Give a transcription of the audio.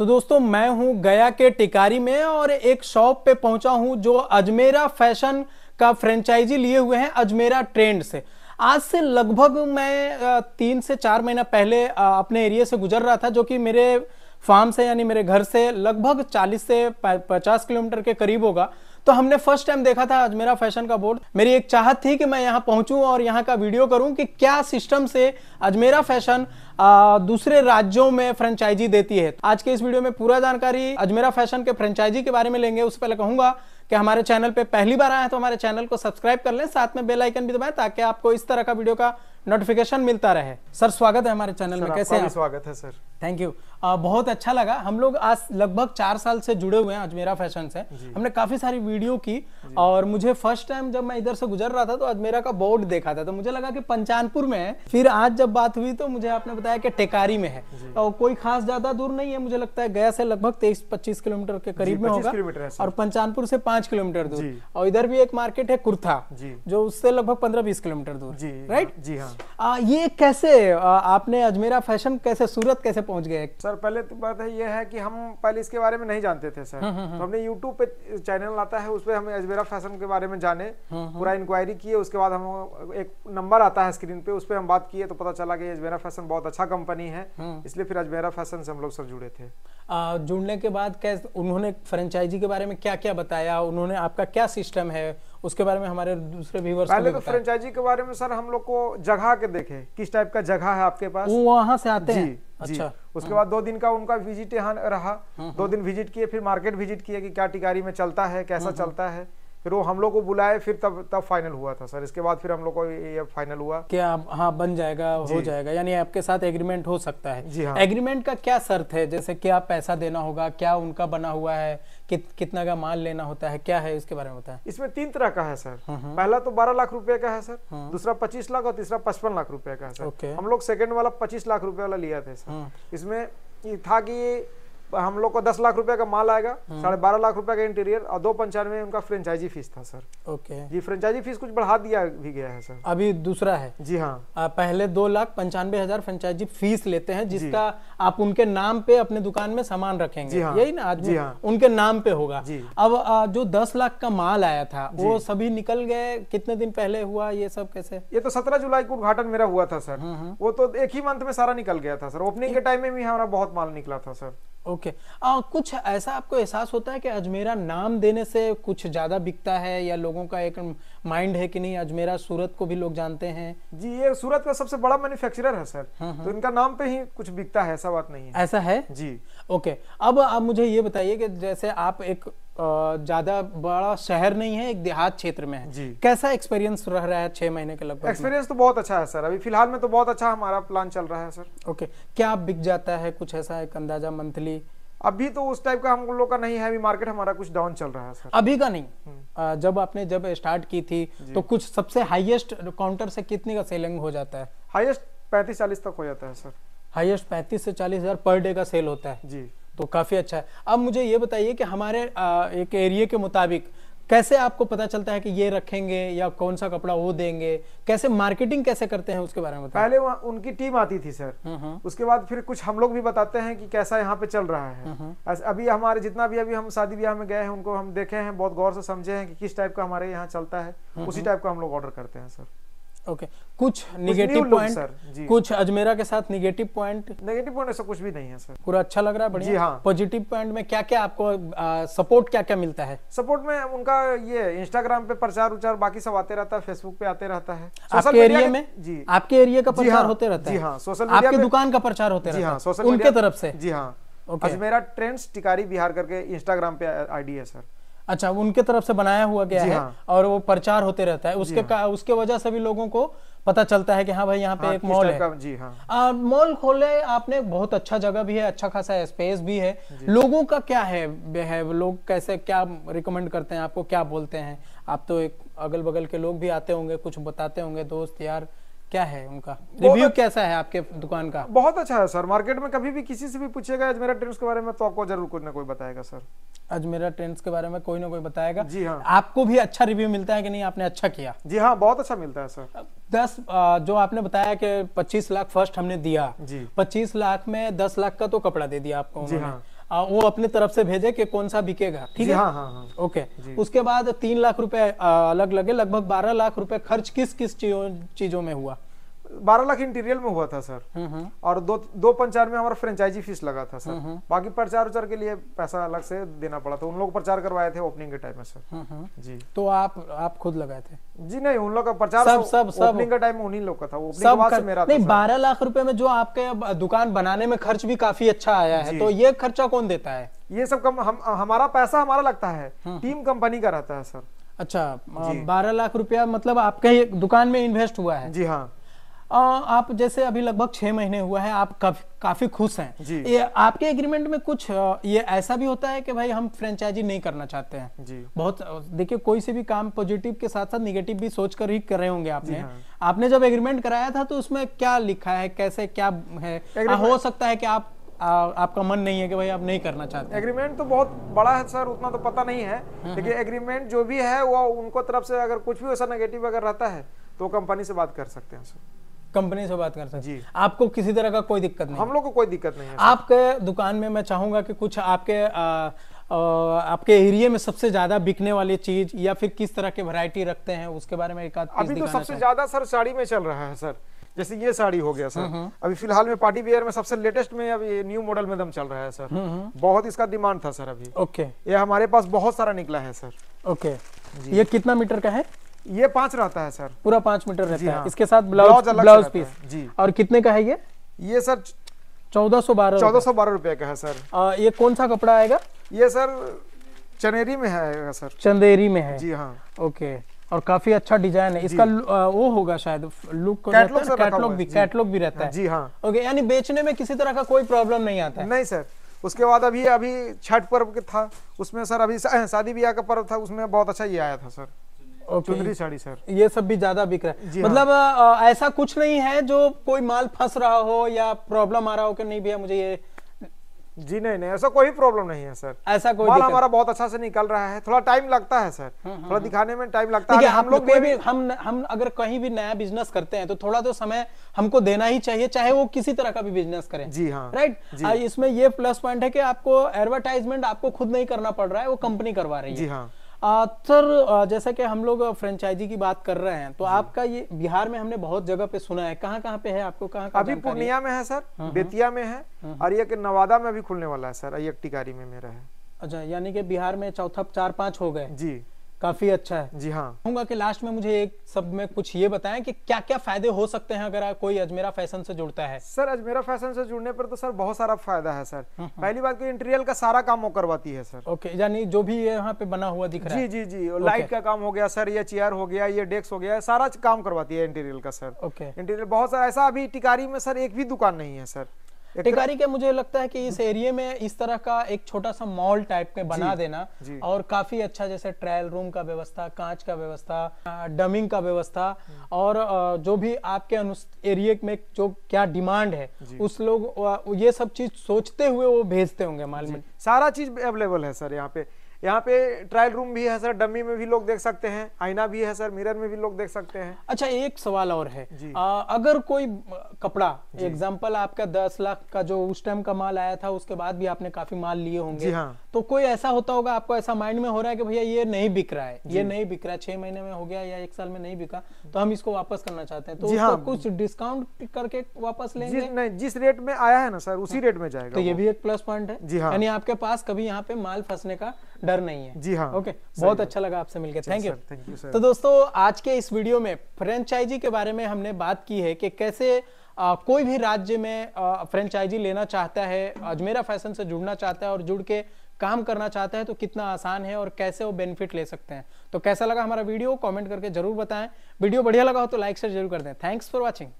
तो दोस्तों मैं हूं गया के टिकारी में और एक शॉप पे पहुंचा हूं जो अजमेरा फैशन का फ्रेंचाइजी लिए हुए हैं अजमेरा ट्रेंड से आज से लगभग मैं तीन से चार महीना पहले अपने एरिया से गुजर रहा था जो कि मेरे फार्म से यानी मेरे घर से लगभग 40 से 50 किलोमीटर के करीब होगा तो हमने फर्स्ट टाइम देखा था आज मेरा फैशन का बोर्ड मेरी एक चाहत थी कि मैं यहाँ पहुंचूं और यहाँ का वीडियो करूं कि क्या सिस्टम से आज मेरा फैशन आ, दूसरे राज्यों में फ्रेंचाइजी देती है आज के इस वीडियो में पूरा जानकारी अजमेरा फैशन के फ्रेंचाइजी के बारे में लेंगे उससे पहले कहूंगा कि हमारे चैनल पे पहली बार आए तो हमारे चैनल को सब्सक्राइब कर लें साथ में बेल आइकन भी दबाएं ताकि आपको इस तरह का वीडियो का नोटिफिकेशन मिलता रहे सर स्वागत है हमारे चैनल में कैसे स्वागत है सर थैंक यू बहुत अच्छा लगा हम लोग आज लगभग चार साल से जुड़े हुए हैं अजमेरा फैशन से हमने काफी सारी वीडियो की और मुझे फर्स्ट टाइम जब मैं इधर से गुजर रहा था तो अजमेरा का बोर्ड देखा था तो मुझे लगा कि पंचानपुर में है फिर आज जब बात हुई तो मुझे आपने बताया कि टेकारी में है और कोई खास ज्यादा दूर नहीं है मुझे लगता है गया से लगभग तेईस पच्चीस किलोमीटर के करीब में होगा और पंचानपुर से पांच किलोमीटर दूर और इधर भी एक मार्केट है कुर्था जो उससे लगभग पंद्रह बीस किलोमीटर दूर राइट जी हाँ ये कैसे आपने अजमेरा फैशन कैसे सूरत कैसे पहुंच गए सर पहले तो बात है ये है कि हम पहले इसके बारे में नहीं जानते थे सर हुँ, हम्म, हुँ, हम्म, तो हम्म। हमने YouTube पे चैनल आता है उस पर हम अजमेरा फैशन के बारे में जाने पूरा इंक्वायरी किए उसके बाद हम एक नंबर आता है स्क्रीन पे उस पर हम बात किए तो पता चला कि अजमेरा फैशन बहुत अच्छा कंपनी है इसलिए फिर अजमेरा फैशन से हम लोग सर जुड़े थे आ, जुड़ने के बाद कैसे उन्होंने फ्रेंचाइजी के बारे में क्या क्या बताया उन्होंने आपका क्या सिस्टम है उसके बारे में हमारे दूसरे व्यूवर्स पहले तो फ्रेंचाइजी के बारे में सर हम लोग को जगह के देखे किस टाइप का जगह है आपके पास वहां से आते हैं अच्छा उसके हाँ। बाद दो दिन का उनका विजिट यहाँ रहा हाँ, दो हाँ। दिन विजिट किए फिर मार्केट विजिट किए कि क्या टिकारी में चलता है कैसा चलता है फिर वो हम लोग को बुलाए फिर तब तब फाइनल हुआ था सर इसके बाद फिर हम लोग को ये फाइनल हुआ क्या हाँ बन जाएगा हो जाएगा यानी आपके साथ एग्रीमेंट हो सकता है जी हाँ एग्रीमेंट का क्या शर्त है जैसे क्या पैसा देना होगा क्या उनका बना हुआ है कित, कितना का माल लेना होता है क्या है इसके बारे में बताया इसमें तीन तरह का है सर हम्म, हम्म। पहला तो बारह लाख रुपए का है सर हम्म। दूसरा पच्चीस लाख और तीसरा पचपन लाख रुपए का है सर हम लोग सेकेंड वाला पच्चीस लाख रुपए वाला लिया थे सर इसमें था कि हम लोग को दस लाख रुपए का माल आएगा हम्म। साढ़े बारह लाख रुपए का इंटीरियर और दो पंचानवे उनका फ्रेंचाइजी फीस था सर ओके जी फ्रेंचाइजी फीस कुछ बढ़ा दिया भी गया है सर अभी दूसरा है जी हाँ आ, पहले दो लाख पंचानवे हजार फ्रेंचाइजी फीस लेते हैं जिसका आप उनके नाम पे अपने दुकान में सामान रखेंगे जी हाँ, यही ना आज जी हाँ, उनके नाम पे होगा अब आ, जो दस लाख का माल आया था वो सभी निकल गए कितने दिन पहले हुआ ये सब कैसे ये तो सत्रह जुलाई को उद्घाटन मेरा हुआ था सर हम्म, हम्म। वो तो एक ही मंथ में सारा निकल गया था सर ओपनिंग के टाइम में भी हमारा बहुत माल निकला था सर ओके okay. uh, कुछ ऐसा आपको एहसास होता है कि अजमेरा नाम देने से कुछ ज़्यादा बिकता है या लोगों का एक माइंड है कि नहीं अजमेरा सूरत को भी लोग जानते हैं जी ये सूरत का सबसे बड़ा मैन्युफैक्चरर है सर हाँ, हाँ। तो इनका नाम पे ही कुछ बिकता है ऐसा बात नहीं है ऐसा है जी ओके okay. अब आप मुझे ये बताइए कि जैसे आप एक ज्यादा बड़ा शहर नहीं है एक देहात क्षेत्र में है जी कैसा एक्सपीरियंस रह रहा है छह महीने के लगभग एक्सपीरियंस तो बहुत अच्छा है सर अभी फिलहाल में तो बहुत अच्छा हमारा प्लान चल रहा है सर ओके क्या बिक जाता है कुछ ऐसा एक अंदाजा मंथली अभी तो उस टाइप का हम लोग का नहीं है अभी मार्केट हमारा कुछ डाउन चल रहा है सर अभी का नहीं हम्म। जब आपने जब स्टार्ट की थी तो कुछ सबसे हाईएस्ट काउंटर से कितने का सेलिंग हो जाता है हाईएस्ट पैंतीस चालीस तक हो जाता है सर हाईएस्ट पैंतीस से चालीस हजार पर डे का सेल होता है जी तो काफ़ी अच्छा है अब मुझे ये बताइए कि हमारे एक एरिए के मुताबिक कैसे आपको पता चलता है कि ये रखेंगे या कौन सा कपड़ा वो देंगे कैसे मार्केटिंग कैसे करते हैं उसके बारे में पहले उनकी टीम आती थी सर हम्म, हम्म। उसके बाद फिर कुछ हम लोग भी बताते हैं कि कैसा यहाँ पे चल रहा है हम्म, अभी हमारे जितना भी अभी हम शादी ब्याह में गए हैं उनको हम देखे हैं बहुत गौर से समझे हैं कि किस टाइप का हमारे यहाँ चलता है उसी टाइप का हम लोग ऑर्डर करते हैं सर ओके कुछ निगेटिव पॉइंट कुछ अजमेरा के साथ निगेटिव पॉइंट निगेटिव पॉइंट ऐसा कुछ भी नहीं है सर पूरा अच्छा लग रहा है बढ़िया हाँ पॉजिटिव पॉइंट में क्या क्या आपको आ, सपोर्ट क्या क्या मिलता है सपोर्ट में उनका ये इंस्टाग्राम पे प्रचार उचार बाकी सब आते रहता है फेसबुक पे आते रहता है आपके एरिया में जी आपके एरिया का हाँ। प्रचार होते रहता है जी हाँ सोशल मीडिया आपके दुकान का प्रचार होते रहता हाँ, है उनके तरफ से जी हाँ अजमेरा ट्रेंड्स टिकारी बिहार करके इंस्टाग्राम पे आईडी है सर अच्छा उनके तरफ से बनाया हुआ गया है हाँ। और वो प्रचार होते रहता है उसके हाँ। का, उसके वजह से भी लोगों को पता चलता है कि हाँ भाई यहाँ पे हाँ, एक मॉल है जी हाँ। मॉल खोले आपने बहुत अच्छा जगह भी है अच्छा खासा स्पेस भी है लोगों का क्या है, है लोग कैसे क्या रिकमेंड करते हैं आपको क्या बोलते हैं आप तो एक अगल बगल के लोग भी आते होंगे कुछ बताते होंगे दोस्त यार क्या है उनका रिव्यू कैसा है आपके दुकान का बहुत अच्छा है सर मार्केट में कभी भी किसी से भी पूछेगा अजमेरा ट्रेंड्स के बारे में तो आपको जरूर कोई ना कोई बताएगा सर अजमेरा ट्रेंड्स के बारे में कोई ना कोई बताएगा जी हाँ आपको भी अच्छा रिव्यू मिलता है कि नहीं आपने अच्छा किया जी हाँ बहुत अच्छा मिलता है सर दस जो आपने बताया कि पच्चीस लाख फर्स्ट हमने दिया जी पच्चीस लाख में दस लाख का तो कपड़ा दे दिया आपको जी हाँ वो अपने तरफ से भेजे कि कौन सा बिकेगा ठीक है हाँ, हाँ, हाँ. ओके उसके बाद तीन लाख रुपए अलग लगे लगभग बारह लाख रुपए खर्च किस किस चीजों में हुआ बारह लाख इंटीरियर में हुआ था सर हम्म, हम्म। और दो दो पंचायत में हमारा फ्रेंचाइजी फीस लगा था सर हम्म, बाकी प्रचार उचार के लिए पैसा अलग से देना पड़ा था उन लोग प्रचार करवाए थे ओपनिंग के टाइम में सर जी तो आप आप खुद लगाए थे जी नहीं उन लोग का प्रचार सब तो सब सब ओपनिंग का टाइम उन्हीं लोग का था ओपनिंग कर, मेरा नहीं बारह लाख रुपए में जो आपके दुकान बनाने में खर्च भी काफी अच्छा आया है तो ये खर्चा कौन देता है ये सब कम हम हमारा पैसा हमारा लगता है टीम कंपनी का रहता है सर अच्छा बारह लाख रुपया मतलब आपके दुकान में इन्वेस्ट हुआ है जी हाँ आप जैसे अभी लगभग छह महीने हुआ है आप काफी काफी खुश हैं ये आपके एग्रीमेंट में कुछ ये ऐसा भी होता है कि भाई हम फ्रेंचाइजी नहीं करना चाहते हैं जी बहुत देखिए कोई से भी काम पॉजिटिव के साथ साथ निगेटिव भी सोच कर ही कर रहे होंगे आपने हाँ। आपने जब एग्रीमेंट कराया था तो उसमें क्या लिखा है कैसे क्या है हो सकता है कि आप आ, आपका मन नहीं है कि भाई आप नहीं करना चाहते एग्रीमेंट तो बहुत बड़ा है सर उतना तो पता नहीं है लेकिन हाँ, हाँ। एग्रीमेंट जो भी है वो उनको तरफ से अगर कुछ भी वैसा नेगेटिव अगर रहता है तो कंपनी से बात कर सकते हैं सर कंपनी से बात कर सकते हैं आपको किसी तरह का कोई दिक्कत नहीं हम लोग को कोई दिक्कत नहीं है आपके दुकान में मैं चाहूंगा कि कुछ आपके आ, आपके एरिया में सबसे ज्यादा बिकने वाली चीज या फिर किस तरह के वैरायटी रखते हैं उसके बारे में एक अभी तो सबसे ज्यादा सर साड़ी में चल रहा है सर जैसे ये साड़ी हो गया सर हम्म, हम्म। अभी फिलहाल में पार्टी वेयर में सबसे लेटेस्ट में अभी न्यू मॉडल में दम चल रहा है सर हम्म, बहुत इसका डिमांड था सर अभी ओके ये हमारे पास बहुत सारा निकला है सर ओके ये कितना मीटर का है ये पांच रहता है सर पूरा पांच मीटर रहता हाँ। है इसके साथ ब्लाउज ब्लाउज पीस जी और कितने का है ये ये सर चौदह सौ बारह चौदह सौ बारह रूपए का है सर आ, ये कौन सा कपड़ा आएगा ये सर चनेरी में है सर चंदेरी में है जी हाँ ओके और काफी अच्छा डिजाइन है इसका वो होगा शायद लुक कैटलॉग कैटलॉग भी कैटलॉग भी रहता है जी हाँ ओके यानी बेचने में किसी तरह का कोई प्रॉब्लम नहीं आता नहीं सर उसके बाद अभी अभी छठ पर्व था उसमें सर अभी शादी ब्याह का पर्व था उसमें बहुत अच्छा ये आया था सर चुनरी साड़ी सर ये सब भी ज्यादा बिक रहा है हाँ। मतलब ऐसा कुछ नहीं है जो कोई माल फंस रहा हो या प्रॉब्लम आ रहा हो कि नहीं भैया मुझे ये जी नहीं नहीं ऐसा कोई प्रॉब्लम नहीं है सर ऐसा कोई माल हमारा बहुत अच्छा से निकल रहा है थोड़ा टाइम लगता है सर हाँ, हाँ, थोड़ा दिखाने में टाइम लगता है हम लोग भी हम हम अगर कहीं भी नया बिजनेस करते हैं तो थोड़ा तो समय हमको देना ही चाहिए चाहे वो किसी तरह का भी बिजनेस करें जी हाँ राइट इसमें ये प्लस पॉइंट है की आपको एडवर्टाइजमेंट आपको खुद नहीं करना पड़ रहा है वो कंपनी करवा रही है जी हाँ सर जैसा कि हम लोग फ्रेंचाइजी की बात कर रहे हैं तो आपका ये बिहार में हमने बहुत जगह पे सुना है कहाँ कहाँ पे है आपको कहाँ अभी पूर्णिया में है सर हाँ, हाँ। बेतिया में है हाँ, और ये नवादा में भी खुलने वाला है सर अयक टिकारी में मेरा है अच्छा यानी कि बिहार में चौथा चार पांच हो गए जी काफी अच्छा है जी हाँ कहूंगा कि लास्ट में मुझे एक सब में कुछ ये बताएं कि क्या क्या फायदे हो सकते हैं अगर कोई अजमेरा फैशन से जुड़ता है सर अजमेरा फैशन से जुड़ने पर तो सर बहुत सारा फायदा है सर हम्म, हम्म। पहली बात इंटीरियर तो का सारा काम वो करवाती है सर ओके यानी जो भी यहाँ पे बना हुआ दिख रहा है जी जी जी लाइट का काम हो गया सर ये चेयर हो गया ये डेस्क हो गया सारा काम करवाती है इंटीरियर का सर ओके इंटीरियर बहुत सारा ऐसा अभी टिकारी में सर एक भी दुकान नहीं है सर टिकारी के मुझे लगता है कि इस एरिया में इस तरह का एक छोटा सा मॉल टाइप के बना देना और काफी अच्छा जैसे ट्रायल रूम का व्यवस्था कांच का व्यवस्था डमिंग का व्यवस्था और जो भी आपके एरिया में जो क्या डिमांड है उस लोग ये सब चीज सोचते हुए वो भेजते होंगे माल में सारा चीज अवेलेबल है सर यहाँ पे यहाँ पे ट्रायल रूम भी है सर डमी में भी लोग देख सकते हैं आईना भी है सर मिरर में भी लोग देख सकते हैं अच्छा एक सवाल और है आ, अगर कोई कपड़ा एग्जाम्पल आपका दस लाख का जो उस टाइम का माल आया था उसके बाद भी आपने काफी माल लिए होंगे जी हाँ तो कोई ऐसा होता होगा आपको ऐसा माइंड में हो रहा है कि भैया ये नहीं बिक रहा है ये नहीं बिक रहा है छह महीने में हो गया या एक साल में नहीं बिका तो हम इसको वापस करना चाहते हैं तो हाँ, कुछ डिस्काउंट करके वापस लेंगे जिस, नहीं जिस रेट में आया है ना सर उसी हाँ, रेट में जाएगा तो ये भी एक प्लस पॉइंट है जी हाँ यानी आपके पास कभी यहाँ पे माल फंसने का डर नहीं है जी हाँ ओके बहुत अच्छा लगा आपसे मिलकर थैंक यू थैंक यू तो दोस्तों आज के इस वीडियो में फ्रेंचाइजी के बारे में हमने बात की है कि कैसे आ, कोई भी राज्य में फ्रेंचाइजी लेना चाहता है अजमेरा फैशन से जुड़ना चाहता है और जुड़ के काम करना चाहते हैं तो कितना आसान है और कैसे वो बेनिफिट ले सकते हैं तो कैसा लगा हमारा वीडियो कमेंट करके जरूर बताएं वीडियो बढ़िया लगा हो तो लाइक शेयर जरूर कर दें थैंक्स फॉर वॉचिंग